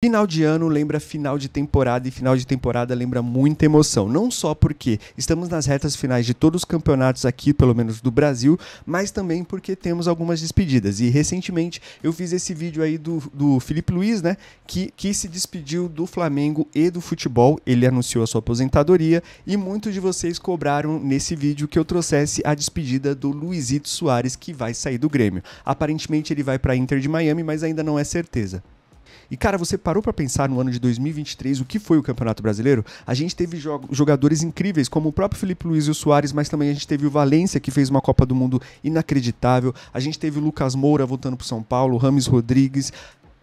Final de ano lembra final de temporada e final de temporada lembra muita emoção. Não só porque estamos nas retas finais de todos os campeonatos aqui, pelo menos do Brasil, mas também porque temos algumas despedidas. E recentemente eu fiz esse vídeo aí do, do Felipe Luiz, né? Que, que se despediu do Flamengo e do futebol. Ele anunciou a sua aposentadoria e muitos de vocês cobraram nesse vídeo que eu trouxesse a despedida do Luizito Soares, que vai sair do Grêmio. Aparentemente ele vai para Inter de Miami, mas ainda não é certeza. E, cara, você parou para pensar no ano de 2023 o que foi o Campeonato Brasileiro? A gente teve jogadores incríveis, como o próprio Felipe Luiz e o Soares, mas também a gente teve o Valência, que fez uma Copa do Mundo inacreditável. A gente teve o Lucas Moura voltando pro São Paulo, Rames Rodrigues.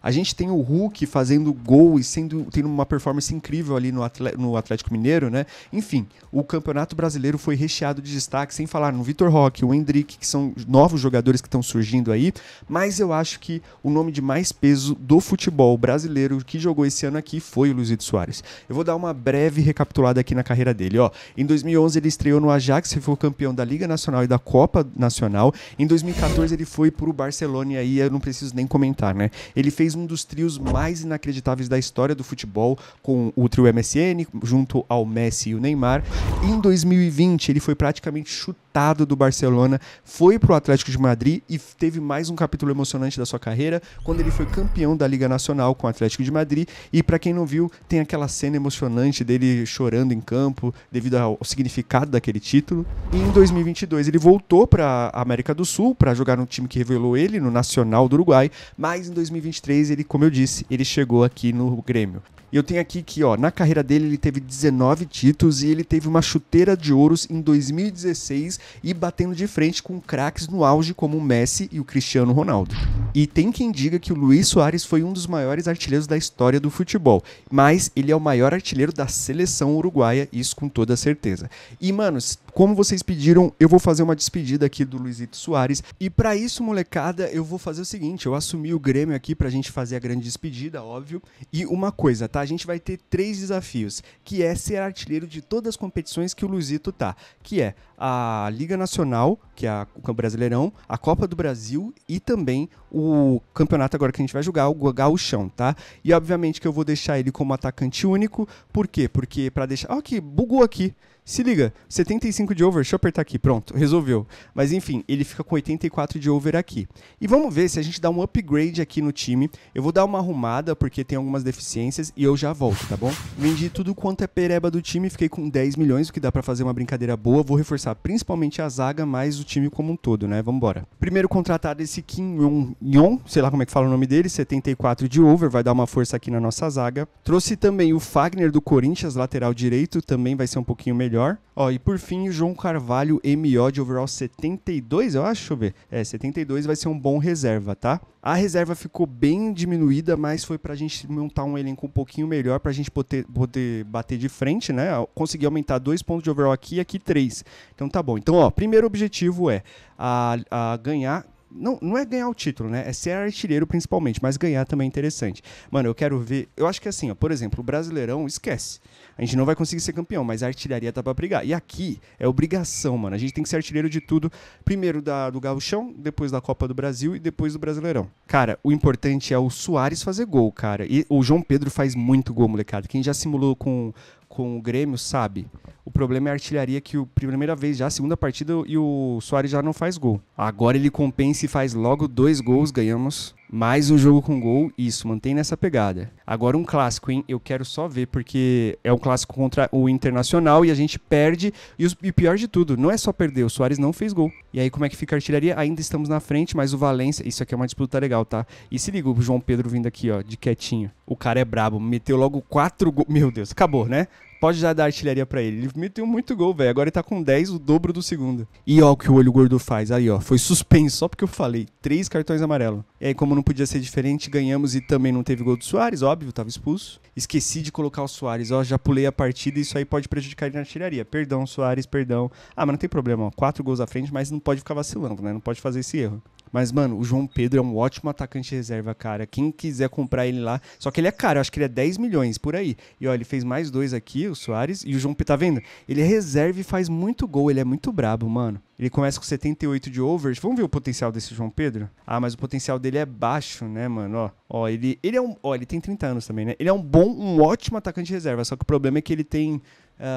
A gente tem o Hulk fazendo gol e sendo, tendo uma performance incrível ali no, atle, no Atlético Mineiro, né? Enfim, o Campeonato Brasileiro foi recheado de destaque, sem falar no Vitor Roque, o Hendrick, que são novos jogadores que estão surgindo aí, mas eu acho que o nome de mais peso do futebol brasileiro que jogou esse ano aqui foi o Luizito Soares. Eu vou dar uma breve recapitulada aqui na carreira dele, ó. Em 2011 ele estreou no Ajax, e foi campeão da Liga Nacional e da Copa Nacional. Em 2014 ele foi pro Barcelona e aí eu não preciso nem comentar, né? Ele fez um dos trios mais inacreditáveis da história do futebol, com o trio MSN junto ao Messi e o Neymar. Em 2020, ele foi praticamente chutado contratado do Barcelona, foi para o Atlético de Madrid e teve mais um capítulo emocionante da sua carreira, quando ele foi campeão da Liga Nacional com o Atlético de Madrid. E para quem não viu, tem aquela cena emocionante dele chorando em campo devido ao significado daquele título. E em 2022 ele voltou para a América do Sul para jogar no time que revelou ele no Nacional do Uruguai, mas em 2023 ele, como eu disse, ele chegou aqui no Grêmio eu tenho aqui que, ó, na carreira dele ele teve 19 títulos e ele teve uma chuteira de ouros em 2016 e batendo de frente com craques no auge como o Messi e o Cristiano Ronaldo. E tem quem diga que o Luiz Soares foi um dos maiores artilheiros da história do futebol, mas ele é o maior artilheiro da seleção uruguaia, isso com toda certeza. E, mano, como vocês pediram, eu vou fazer uma despedida aqui do Luizito Soares. E para isso, molecada, eu vou fazer o seguinte: eu assumi o Grêmio aqui pra gente fazer a grande despedida, óbvio. E uma coisa, tá? A gente vai ter três desafios, que é ser artilheiro de todas as competições que o Luizito tá, que é a Liga Nacional, que é o o Brasileirão, a Copa do Brasil e também o campeonato agora que a gente vai jogar, o Gauchão, tá? E obviamente que eu vou deixar ele como atacante único, por quê? Porque para deixar, ó, oh, que bugou aqui. Se liga, 75 de over, deixa eu apertar tá aqui, pronto, resolveu. Mas enfim, ele fica com 84 de over aqui. E vamos ver se a gente dá um upgrade aqui no time. Eu vou dar uma arrumada porque tem algumas deficiências e eu já volto, tá bom? Vendi tudo quanto é pereba do time, fiquei com 10 milhões, o que dá para fazer uma brincadeira boa. Vou reforçar principalmente a zaga, mais o time como um todo, né? Vambora. Primeiro contratado esse Kim Yong, sei lá como é que fala o nome dele, 74 de over, vai dar uma força aqui na nossa zaga. Trouxe também o Fagner do Corinthians, lateral direito, também vai ser um pouquinho melhor melhor. Ó, e por fim, o João Carvalho, MO de overall 72, eu acho, deixa eu ver. É, 72 vai ser um bom reserva, tá? A reserva ficou bem diminuída, mas foi pra gente montar um elenco um pouquinho melhor, pra gente poder, poder bater de frente, né? Consegui aumentar dois pontos de overall aqui e aqui três. Então tá bom. Então, ó, primeiro objetivo é a, a ganhar não, não é ganhar o título, né? É ser artilheiro principalmente, mas ganhar também é interessante. Mano, eu quero ver. Eu acho que assim, ó, por exemplo, o Brasileirão, esquece. A gente não vai conseguir ser campeão, mas a artilharia tá pra brigar. E aqui é obrigação, mano. A gente tem que ser artilheiro de tudo. Primeiro da, do Gauchão, depois da Copa do Brasil e depois do Brasileirão. Cara, o importante é o Soares fazer gol, cara. E o João Pedro faz muito gol, molecada. Quem já simulou com, com o Grêmio sabe. O problema é a artilharia que o primeira vez já, segunda partida, e o Soares já não faz gol. Agora ele compensa e faz logo dois gols, ganhamos mais um jogo com gol, isso, mantém nessa pegada. Agora um clássico, hein? Eu quero só ver, porque é um clássico contra o Internacional e a gente perde. E, o pior de tudo, não é só perder, o Soares não fez gol. E aí como é que fica a artilharia? Ainda estamos na frente, mas o Valência, isso aqui é uma disputa legal, tá? E se liga o João Pedro vindo aqui, ó, de quietinho. O cara é brabo, meteu logo quatro gols. Meu Deus, acabou, né? pode já dar artilharia para ele. Ele meteu muito gol, velho. Agora ele tá com 10, o dobro do segundo. E ó o que o olho gordo faz. Aí, ó, foi suspenso, só porque eu falei. Três cartões amarelo. E aí, como não podia ser diferente, ganhamos e também não teve gol do Soares, óbvio, tava expulso. Esqueci de colocar o Soares, ó, já pulei a partida e isso aí pode prejudicar ele na artilharia. Perdão, Soares, perdão. Ah, mas não tem problema, ó. Quatro gols à frente, mas não pode ficar vacilando, né? Não pode fazer esse erro. Mas, mano, o João Pedro é um ótimo atacante de reserva, cara. Quem quiser comprar ele lá. Só que ele é caro, acho que ele é 10 milhões por aí. E, ó, ele fez mais dois aqui, o Soares. E o João Pedro, tá vendo? Ele é reserva e faz muito gol. Ele é muito brabo, mano. Ele começa com 78 de overs. Vamos ver o potencial desse João Pedro? Ah, mas o potencial dele é baixo, né, mano? Ó, ó ele, ele é um. Ó, ele tem 30 anos também, né? Ele é um bom, um ótimo atacante de reserva. Só que o problema é que ele tem uh,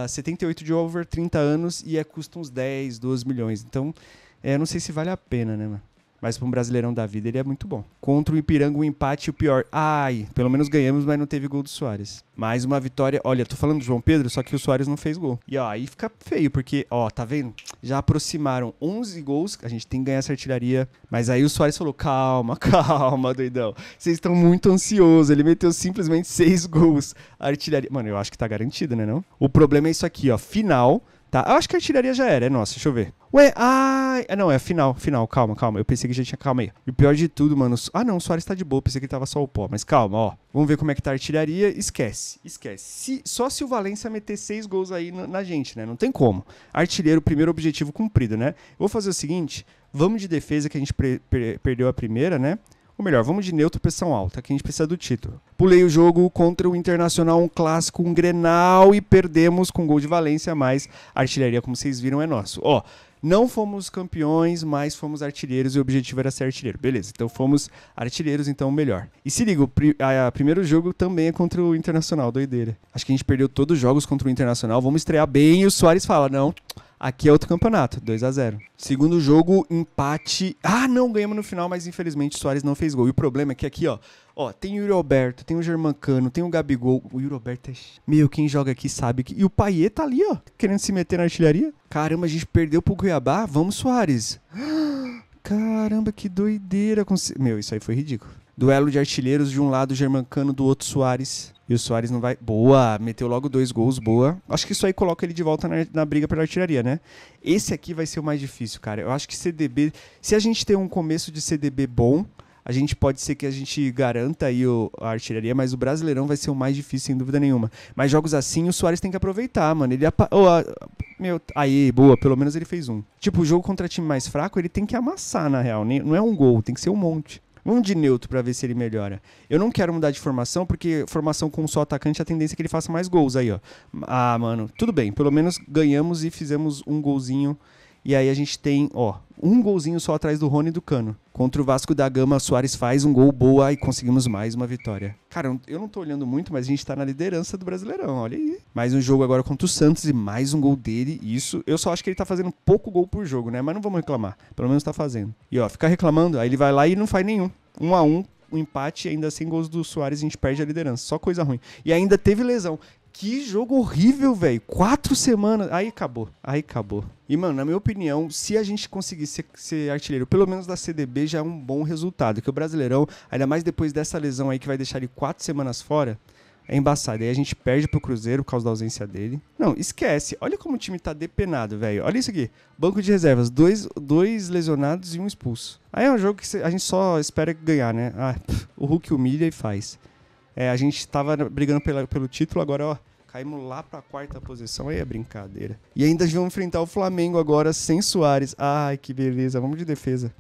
ah, 78 de over, 30 anos e é, custa uns 10, 12 milhões. Então, é, não sei se vale a pena, né, mano? Mas para um brasileirão da vida ele é muito bom. Contra o Ipiranga, o um empate o pior. Ai, pelo menos ganhamos, mas não teve gol do Soares. Mais uma vitória. Olha, tô falando do João Pedro, só que o Soares não fez gol. E ó, aí fica feio, porque, ó, tá vendo? Já aproximaram 11 gols. A gente tem que ganhar essa artilharia. Mas aí o Soares falou: calma, calma, doidão. Vocês estão muito ansiosos. Ele meteu simplesmente 6 gols. A artilharia. Mano, eu acho que tá garantida, né? Não? O problema é isso aqui, ó. Final. Tá, eu acho que a artilharia já era, é nossa, deixa eu ver. Ué, ai. Ah, não, é final, final, calma, calma. Eu pensei que já tinha. Calma aí. E o pior de tudo, mano. Ah, não, o Soares tá de boa, pensei que ele tava só o pó. Mas calma, ó. Vamos ver como é que tá a artilharia. Esquece, esquece. Se, só se o Valencia meter seis gols aí na, na gente, né? Não tem como. Artilheiro, primeiro objetivo cumprido, né? vou fazer o seguinte: vamos de defesa que a gente perdeu a primeira, né? Ou melhor, vamos de neutro pressão alta, que a gente precisa do título. Pulei o jogo contra o Internacional, um clássico, um Grenal e perdemos com gol de Valência, mas a artilharia, como vocês viram, é nosso. Ó, não fomos campeões, mas fomos artilheiros e o objetivo era ser artilheiro. Beleza, então fomos artilheiros, então melhor. E se liga, o a, a primeiro jogo também é contra o Internacional, doideira. Acho que a gente perdeu todos os jogos contra o Internacional, vamos estrear bem e o Soares fala, não... Aqui é outro campeonato, 2 a 0 Segundo jogo, empate. Ah, não ganhamos no final, mas infelizmente o Soares não fez gol. E o problema é que aqui, ó, ó, tem o Yuri Alberto, tem o Germancano, tem o Gabigol. O Yuri Alberto é. Meu, quem joga aqui sabe que. E o Paier tá ali, ó, querendo se meter na artilharia. Caramba, a gente perdeu pro Cuiabá. Vamos, Soares. Caramba, que doideira. Meu, isso aí foi ridículo. Duelo de artilheiros de um lado Germancano, do outro Soares. E o Soares não vai. Boa! Meteu logo dois gols, boa. Acho que isso aí coloca ele de volta na, na briga pela artilharia, né? Esse aqui vai ser o mais difícil, cara. Eu acho que CDB. Se a gente tem um começo de CDB bom, a gente pode ser que a gente garanta aí o, a artilharia, mas o Brasileirão vai ser o mais difícil, sem dúvida nenhuma. Mas jogos assim, o Soares tem que aproveitar, mano. Ele apa oh, a, meu, aí, boa, pelo menos ele fez um. Tipo, o jogo contra time mais fraco, ele tem que amassar, na real. Nem, não é um gol, tem que ser um monte. Vamos de neutro para ver se ele melhora. Eu não quero mudar de formação, porque formação com um só atacante, é a tendência é que ele faça mais gols aí, ó. Ah, mano, tudo bem. Pelo menos ganhamos e fizemos um golzinho e aí a gente tem, ó, um golzinho só atrás do Rony e do Cano. Contra o Vasco da Gama, Soares faz um gol boa e conseguimos mais uma vitória. Cara, eu não tô olhando muito, mas a gente tá na liderança do Brasileirão, olha aí. Mais um jogo agora contra o Santos e mais um gol dele. Isso, eu só acho que ele tá fazendo pouco gol por jogo, né? Mas não vamos reclamar. Pelo menos tá fazendo. E ó, ficar reclamando, aí ele vai lá e não faz nenhum. Um a um, um empate ainda sem gols do Soares a gente perde a liderança. Só coisa ruim. E ainda teve lesão. Que jogo horrível, velho. Quatro semanas. Aí acabou. Aí acabou. E, mano, na minha opinião, se a gente conseguir ser, ser, artilheiro, pelo menos da CDB, já é um bom resultado. Que o Brasileirão, ainda mais depois dessa lesão aí que vai deixar ele quatro semanas fora, é embaçado. Aí a gente perde pro Cruzeiro por causa da ausência dele. Não, esquece. Olha como o time tá depenado, velho. Olha isso aqui. Banco de reservas. Dois, dois lesionados e um expulso. Aí é um jogo que a gente só espera ganhar, né? Ah, o Hulk humilha e faz. É, a gente tava brigando pela, pelo título, agora, ó Caímos lá para quarta posição, aí é brincadeira. E ainda vamos enfrentar o Flamengo agora sem Soares. Ai, que beleza. Vamos de defesa.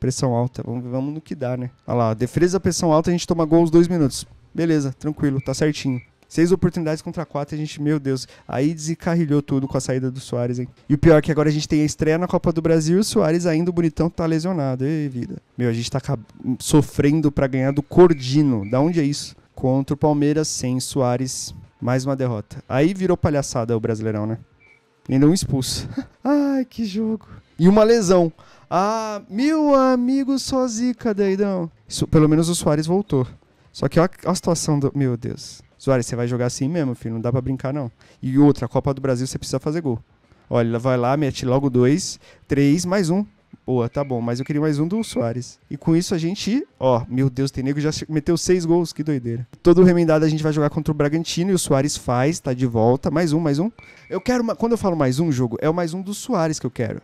Pressão alta. Vamos, vamos no que dá, né? Olha lá, defesa, pressão alta, a gente toma gol aos dois minutos. Beleza, tranquilo, tá certinho. Seis oportunidades contra quatro, a gente, meu Deus, aí desencarrilhou tudo com a saída do Soares, hein? E o pior é que agora a gente tem a estreia na Copa do Brasil e o Soares ainda o bonitão tá lesionado. Ei, vida. Meu, a gente tá sofrendo para ganhar do Cordino. Da onde é isso? Contra o Palmeiras sem Soares mais uma derrota. Aí virou palhaçada o Brasileirão, né? Ainda um expulso. Ai, que jogo. E uma lesão. Ah, meu amigo, só zica, Isso, pelo menos o Soares voltou. Só que olha a situação do... Meu Deus. Soares, você vai jogar assim mesmo, filho. Não dá pra brincar, não. E outra, a Copa do Brasil, você precisa fazer gol. Olha, vai lá, mete logo dois, três, mais um. Boa, tá bom, mas eu queria mais um do Soares. E com isso a gente, ó, meu Deus, tem nego já meteu seis gols, que doideira. Todo remendado a gente vai jogar contra o Bragantino e o Soares faz, tá de volta. Mais um, mais um. Eu quero, uma, quando eu falo mais um jogo, é o mais um do Soares que eu quero.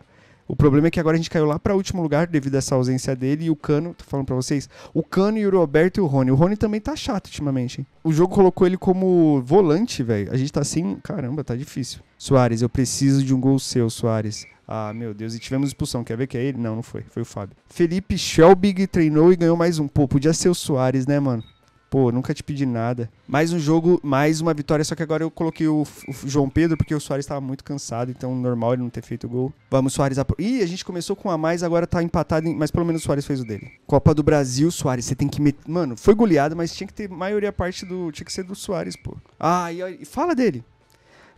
O problema é que agora a gente caiu lá para último lugar devido a essa ausência dele e o Cano, tô falando para vocês, o Cano e o Roberto e o Rony. O Rony também tá chato ultimamente. Hein? O jogo colocou ele como volante, velho. A gente tá assim, caramba, tá difícil. Soares, eu preciso de um gol seu, Soares. Ah, meu Deus. E tivemos expulsão. Quer ver que é ele? Não, não foi. Foi o Fábio. Felipe Schelbig treinou e ganhou mais um. Pô, podia ser o Soares, né, mano? Pô, nunca te pedi nada. Mais um jogo, mais uma vitória. Só que agora eu coloquei o, o João Pedro porque o Soares estava muito cansado. Então, normal ele não ter feito o gol. Vamos, Soares. Apro... Ih, a gente começou com a mais, agora tá empatado. Em... Mas pelo menos o Soares fez o dele. Copa do Brasil, Soares. Você tem que. meter. Mano, foi goleado, mas tinha que ter maioria parte do. Tinha que ser do Soares, pô. Ah, e fala dele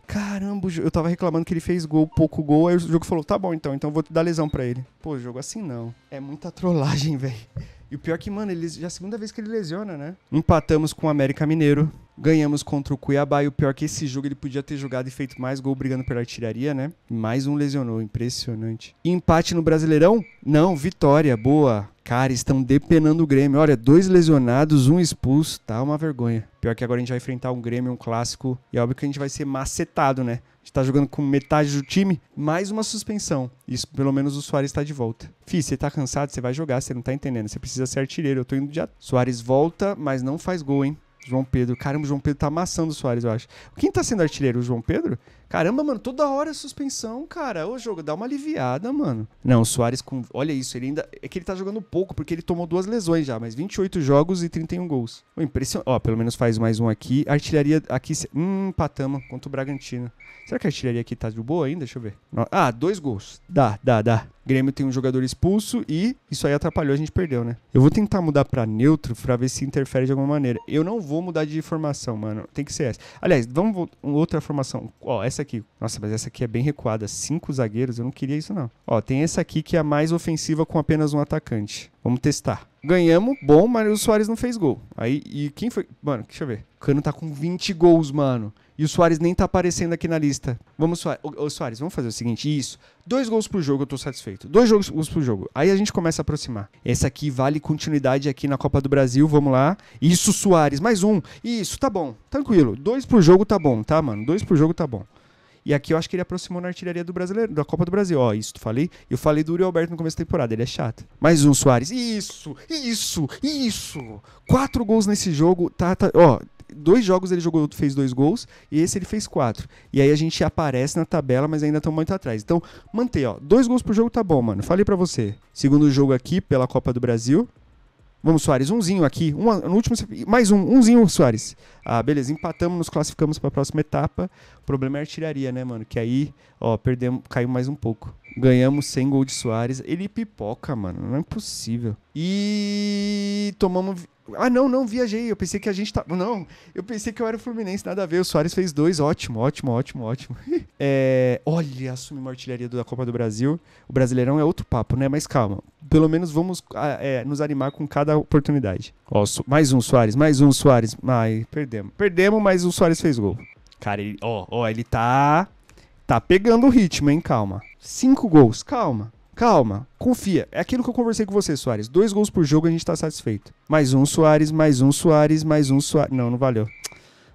caramba, eu tava reclamando que ele fez gol, pouco gol, aí o jogo falou, tá bom então, então vou dar lesão para ele. Pô, jogo assim não. É muita trollagem, velho. E o pior é que, mano, ele, já é a segunda vez que ele lesiona, né? Empatamos com o América Mineiro, ganhamos contra o Cuiabá. E o pior é que esse jogo ele podia ter jogado e feito mais gol brigando pela artilharia, né? Mais um lesionou, impressionante. E empate no Brasileirão? Não, vitória, boa. Cara, estão depenando o Grêmio. Olha, dois lesionados, um expulso, tá uma vergonha. Pior que agora a gente vai enfrentar um Grêmio, um clássico. E é óbvio que a gente vai ser macetado, né? está jogando com metade do time, mais uma suspensão. Isso, pelo menos, o Soares está de volta. Fih, você tá cansado, você vai jogar, você não tá entendendo. Você precisa ser artilheiro, eu tô indo de Soares volta, mas não faz gol, hein? João Pedro. Caramba, o João Pedro tá amassando o Soares, eu acho. Quem tá sendo artilheiro? O João Pedro? Caramba, mano, toda hora suspensão, cara. Ô, jogo, dá uma aliviada, mano. Não, o Soares com. Olha isso, ele ainda. É que ele tá jogando pouco, porque ele tomou duas lesões já, mas 28 jogos e 31 gols. impressionante. Ó, pelo menos faz mais um aqui. Artilharia aqui. Hum, patama contra o Bragantino. Será que a artilharia aqui tá de boa ainda? Deixa eu ver. Ah, dois gols. Dá, dá, dá. Grêmio tem um jogador expulso e isso aí atrapalhou, a gente perdeu, né? Eu vou tentar mudar para neutro para ver se interfere de alguma maneira. Eu não vou mudar de formação, mano. Tem que ser essa. Aliás, vamos outra formação. Ó, essa essa aqui. Nossa, mas essa aqui é bem recuada. Cinco zagueiros, eu não queria isso não. Ó, tem essa aqui que é a mais ofensiva com apenas um atacante. Vamos testar. Ganhamos, bom, mas o Soares não fez gol. Aí, e quem foi? Mano, deixa eu ver. O Cano tá com 20 gols, mano. E o Soares nem tá aparecendo aqui na lista. Vamos, Soares. Ô, ô, Soares, vamos fazer o seguinte: isso. Dois gols pro jogo, eu tô satisfeito. Dois jogos, gols pro jogo. Aí a gente começa a aproximar. Essa aqui vale continuidade aqui na Copa do Brasil, vamos lá. Isso, Soares, mais um. Isso, tá bom. Tranquilo. Dois pro jogo tá bom, tá, mano? Dois pro jogo tá bom. E aqui eu acho que ele aproximou na artilharia do brasileiro, da Copa do Brasil. Ó, isso tu falei. Eu falei do Uri Alberto no começo da temporada, ele é chato. Mais um Soares. Isso, isso, isso. Quatro gols nesse jogo. Tá, tá, ó, dois jogos ele jogou, fez dois gols e esse ele fez quatro. E aí a gente aparece na tabela, mas ainda estão muito atrás. Então, manter ó. Dois gols por jogo tá bom, mano. Falei para você. Segundo jogo aqui pela Copa do Brasil. Vamos, Soares, umzinho aqui. Um, no último, mais um, umzinho, Soares. Ah, beleza, empatamos, nos classificamos para a próxima etapa. O problema é a artilharia, né, mano? Que aí, ó, perdemos, caiu mais um pouco. Ganhamos sem gol de Soares. Ele pipoca, mano. Não é possível. E tomamos. Ah, não, não, viajei. Eu pensei que a gente tava. Tá, não, eu pensei que eu era o Fluminense, nada a ver. O Soares fez dois, ótimo, ótimo, ótimo, ótimo. é... Olha, assumimos a artilharia da Copa do Brasil. O Brasileirão é outro papo, né? Mas calma. Pelo menos vamos é, nos animar com cada oportunidade. Ó, mais um Soares, mais um Soares. Ai, perdemos. Perdemos, mas o Soares fez gol. Cara, ele, ó, ó, ele tá tá pegando o ritmo, hein? Calma. Cinco gols, calma. Calma, confia. É aquilo que eu conversei com você, Soares. Dois gols por jogo, a gente tá satisfeito. Mais um, Soares, mais um, Soares, mais um, Soares. Não, não valeu.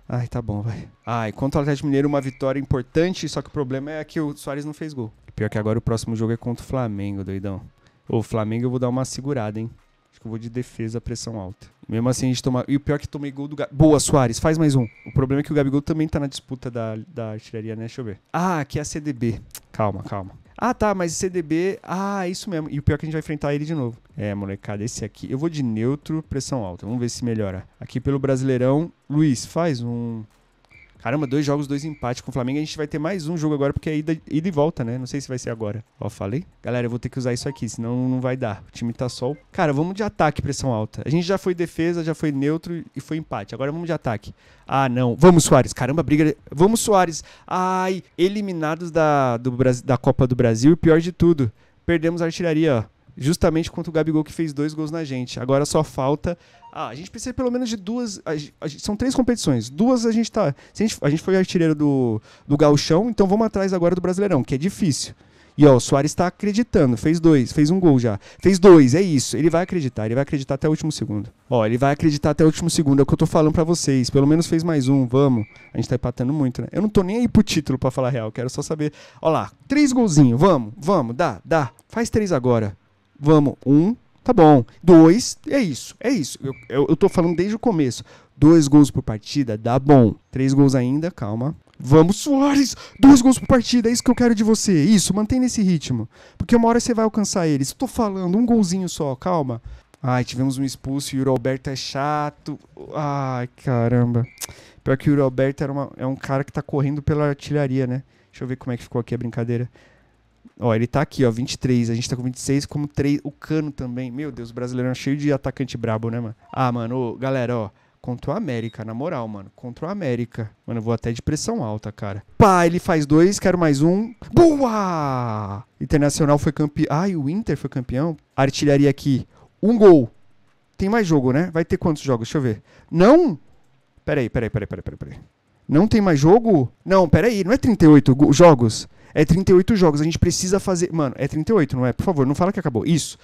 Ai, tá bom, vai. Ai, contra o Atlético Mineiro, uma vitória importante, só que o problema é que o Soares não fez gol. Pior que agora o próximo jogo é contra o Flamengo, doidão. Ô, Flamengo eu vou dar uma segurada, hein? Acho que eu vou de defesa, pressão alta. Mesmo assim, a gente toma. E o pior é que tomei gol do Gabigol. Boa, Soares, faz mais um. O problema é que o Gabigol também tá na disputa da, da artilharia, né? Deixa eu ver. Ah, aqui é a CDB. Calma, calma. Ah, tá, mas CDB. Ah, é isso mesmo. E o pior é que a gente vai enfrentar ele de novo. É, molecada, esse aqui. Eu vou de neutro, pressão alta. Vamos ver se melhora. Aqui pelo Brasileirão. Luiz, faz um Caramba, dois jogos, dois empates com o Flamengo. A gente vai ter mais um jogo agora, porque é ida, ida e volta, né? Não sei se vai ser agora. Ó, falei? Galera, eu vou ter que usar isso aqui, senão não vai dar. O time tá sol. Cara, vamos de ataque, pressão alta. A gente já foi defesa, já foi neutro e foi empate. Agora vamos de ataque. Ah, não. Vamos, Soares. Caramba, briga. Vamos, Soares. Ai, eliminados da, do, da Copa do Brasil e pior de tudo, perdemos a artilharia, ó justamente contra o Gabigol que fez dois gols na gente. Agora só falta ah, a gente precisa pelo menos de duas. A, a, são três competições. Duas a gente tá. A gente, a gente, foi artilheiro do, do Galchão, então vamos atrás agora do Brasileirão, que é difícil. E ó, o Soares está acreditando, fez dois, fez um gol já. Fez dois, é isso. Ele vai acreditar, ele vai acreditar até o último segundo. Ó, ele vai acreditar até o último segundo, é o que eu tô falando para vocês. Pelo menos fez mais um, vamos. A gente tá empatando muito, né? Eu não tô nem aí pro título para falar real, quero só saber. Ó lá, três golzinhos, vamos, vamos, dá, dá. Faz três agora. Vamos, um, Tá bom. Dois, é isso. É isso. Eu, eu, eu tô falando desde o começo. Dois gols por partida, dá bom. Três gols ainda, calma. Vamos, Soares! Dois gols por partida, é isso que eu quero de você. Isso, mantém nesse ritmo. Porque uma hora você vai alcançar eles. Tô falando, um golzinho só, calma. Ai, tivemos um expulso e o Roberto é chato. Ai, caramba. Pior que o Roberto era uma, é um cara que tá correndo pela artilharia, né? Deixa eu ver como é que ficou aqui a brincadeira. Ó, ele tá aqui, ó, 23. A gente tá com 26, como 3. O Cano também. Meu Deus, o brasileiro é cheio de atacante brabo, né, mano? Ah, mano, ô, galera, ó. Contra o América, na moral, mano. Contra o América. Mano, eu vou até de pressão alta, cara. Pá, ele faz dois, quero mais um. Boa! Internacional foi campeão. Ai, o Inter foi campeão. Artilharia aqui. Um gol. Tem mais jogo, né? Vai ter quantos jogos? Deixa eu ver. Não! Peraí, peraí, peraí, peraí, peraí. peraí. Não tem mais jogo? Não, peraí, não é 38 jogos? É 38 jogos, a gente precisa fazer. Mano, é 38, não é? Por favor, não fala que acabou. Isso.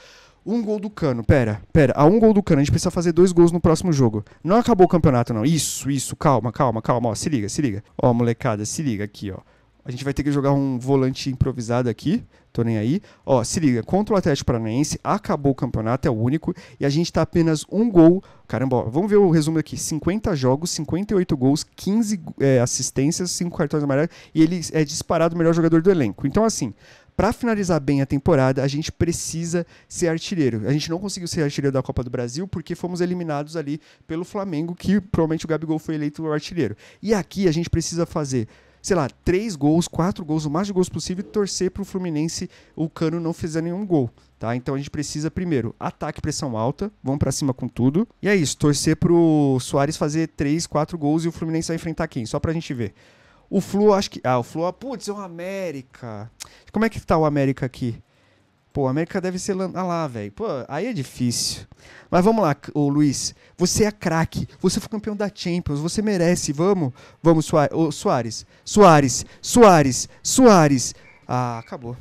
Um gol do cano, pera, pera. A um gol do cano, a gente precisa fazer dois gols no próximo jogo. Não acabou o campeonato, não. Isso, isso, calma, calma, calma. Ó, se liga, se liga. Ó, molecada, se liga aqui, ó. A gente vai ter que jogar um volante improvisado aqui, tô nem aí. Ó, se liga, contra o Atlético Paranaense, acabou o campeonato, é o único, e a gente tá apenas um gol. Caramba, ó, vamos ver o resumo aqui: 50 jogos, 58 gols, 15 é, assistências, 5 cartões amarelos, e ele é disparado o melhor jogador do elenco. Então, assim, para finalizar bem a temporada, a gente precisa ser artilheiro. A gente não conseguiu ser artilheiro da Copa do Brasil porque fomos eliminados ali pelo Flamengo, que provavelmente o Gabigol foi eleito artilheiro. E aqui a gente precisa fazer sei lá, três gols, quatro gols, o mais de gols possível e torcer para o Fluminense o Cano não fizer nenhum gol. Tá? Então a gente precisa primeiro ataque pressão alta, vamos para cima com tudo. E é isso, torcer pro Soares fazer três, quatro gols e o Fluminense vai enfrentar quem? Só pra gente ver. O Flu, acho que. Ah, o Flu, ah, putz, é o América. Como é que tá o América aqui? Pô, a América deve ser ah lá, velho. Pô, aí é difícil. Mas vamos lá, ô Luiz. Você é craque. Você foi campeão da Champions. Você merece. Vamos, vamos, Soares. Soares. Soares. Soares. Ah, acabou.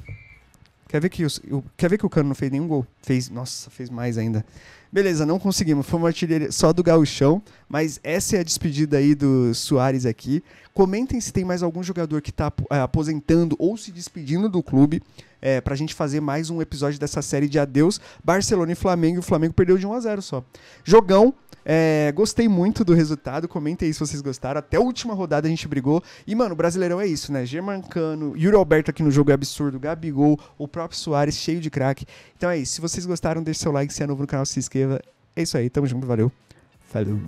Quer ver que, o, quer ver que o Cano não fez nenhum gol? Fez, nossa, fez mais ainda. Beleza, não conseguimos. Foi uma artilharia só do gauchão, mas essa é a despedida aí do Soares aqui. Comentem se tem mais algum jogador que está é, aposentando ou se despedindo do clube é, para a gente fazer mais um episódio dessa série de adeus. Barcelona e Flamengo. O Flamengo perdeu de 1 a 0 só. Jogão. É, gostei muito do resultado. Comentem aí se vocês gostaram. Até a última rodada a gente brigou. E, mano, o Brasileirão é isso, né? Germancano, Yuri Alberto aqui no jogo é absurdo, Gabigol, o próprio Soares cheio de craque. Então é isso. Se vocês gostaram, deixe seu like. Se é novo no canal, se inscreva. É isso aí. Tamo junto. Valeu. Falou.